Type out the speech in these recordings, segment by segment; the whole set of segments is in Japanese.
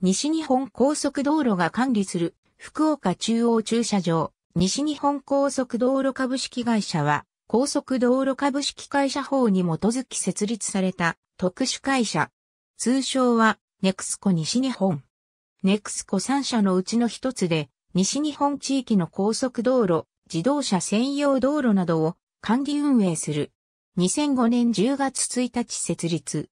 西日本高速道路が管理する福岡中央駐車場、西日本高速道路株式会社は、高速道路株式会社法に基づき設立された特殊会社。通称は、ネクスコ西日本。ネクスコ3社のうちの一つで、西日本地域の高速道路、自動車専用道路などを管理運営する。2005年10月1日設立。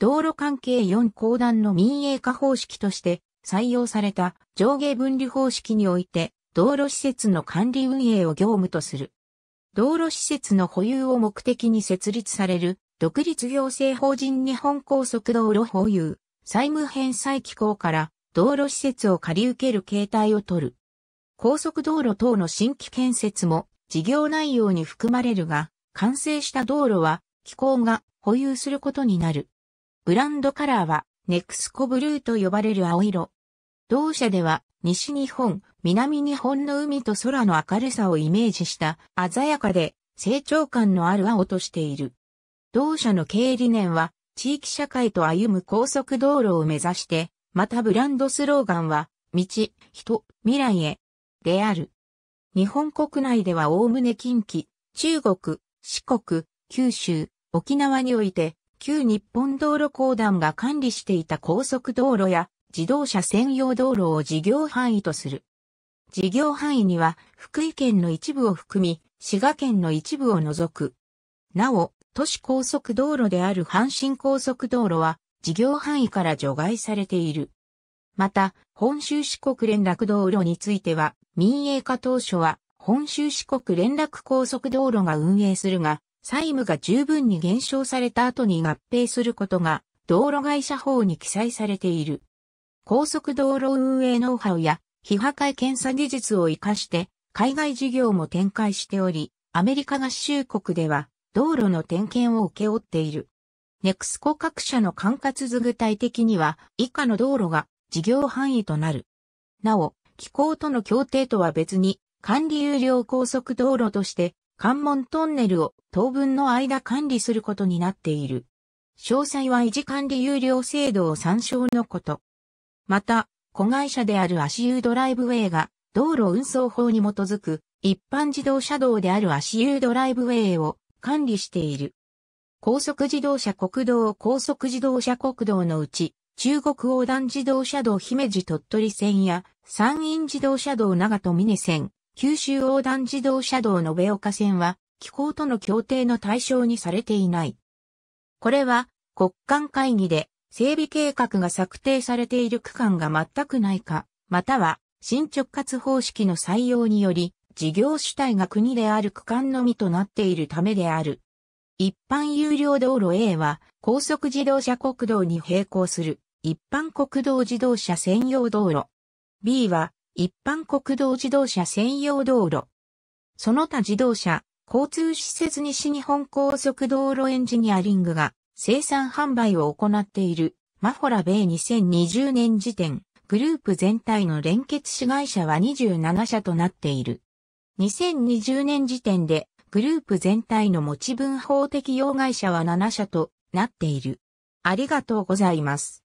道路関係4公団の民営化方式として採用された上下分離方式において道路施設の管理運営を業務とする。道路施設の保有を目的に設立される独立行政法人日本高速道路保有、債務返済機構から道路施設を借り受ける形態を取る。高速道路等の新規建設も事業内容に含まれるが、完成した道路は機構が保有することになる。ブランドカラーは、ネクスコブルーと呼ばれる青色。同社では、西日本、南日本の海と空の明るさをイメージした鮮やかで成長感のある青としている。同社の経営理念は、地域社会と歩む高速道路を目指して、またブランドスローガンは、道、人、未来へ、である。日本国内ではおおむね近畿、中国、四国、九州、沖縄において、旧日本道路公団が管理していた高速道路や自動車専用道路を事業範囲とする。事業範囲には福井県の一部を含み、滋賀県の一部を除く。なお、都市高速道路である阪神高速道路は事業範囲から除外されている。また、本州四国連絡道路については、民営化当初は、本州四国連絡高速道路が運営するが、債務が十分に減少された後に合併することが道路会社法に記載されている。高速道路運営ノウハウや非破壊検査技術を活かして海外事業も展開しており、アメリカ合衆国では道路の点検を請け負っている。ネクスコ各社の管轄図具体的には以下の道路が事業範囲となる。なお、機構との協定とは別に管理有料高速道路として関門トンネルを当分の間管理することになっている。詳細は維持管理有料制度を参照のこと。また、子会社である足湯ドライブウェイが道路運送法に基づく一般自動車道である足湯ドライブウェイを管理している。高速自動車国道高速自動車国道のうち、中国横断自動車道姫路鳥取線や山陰自動車道長戸峰線、九州横断自動車道の延岡線は、機構との協定の対象にされていない。これは、国間会議で、整備計画が策定されている区間が全くないか、または、進直轄方式の採用により、事業主体が国である区間のみとなっているためである。一般有料道路 A は高速自動車国道に並行する一般国道自動車専用道路。B は一般国道自動車専用道路。その他自動車、交通施設西日本高速道路エンジニアリングが生産販売を行っているマホラ米2020年時点、グループ全体の連結子会社は27社となっている。2020年時点でグループ全体の持ち分法適用会社は7社となっている。ありがとうございます。